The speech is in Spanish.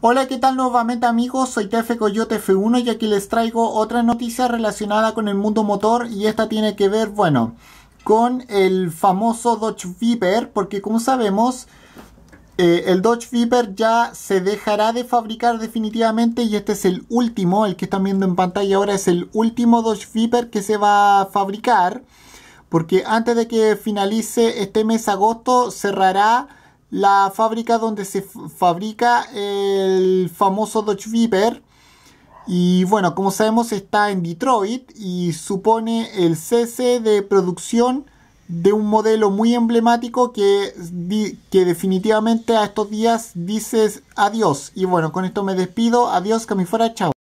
Hola, ¿qué tal nuevamente amigos? Soy TF Coyote F1 y aquí les traigo otra noticia relacionada con el mundo motor y esta tiene que ver, bueno, con el famoso Dodge Viper, porque como sabemos, eh, el Dodge Viper ya se dejará de fabricar definitivamente y este es el último, el que están viendo en pantalla ahora es el último Dodge Viper que se va a fabricar, porque antes de que finalice este mes agosto cerrará la fábrica donde se fabrica el famoso Dodge Viper. Y bueno, como sabemos está en Detroit y supone el cese de producción de un modelo muy emblemático que, que definitivamente a estos días dices adiós. Y bueno, con esto me despido. Adiós, que chao.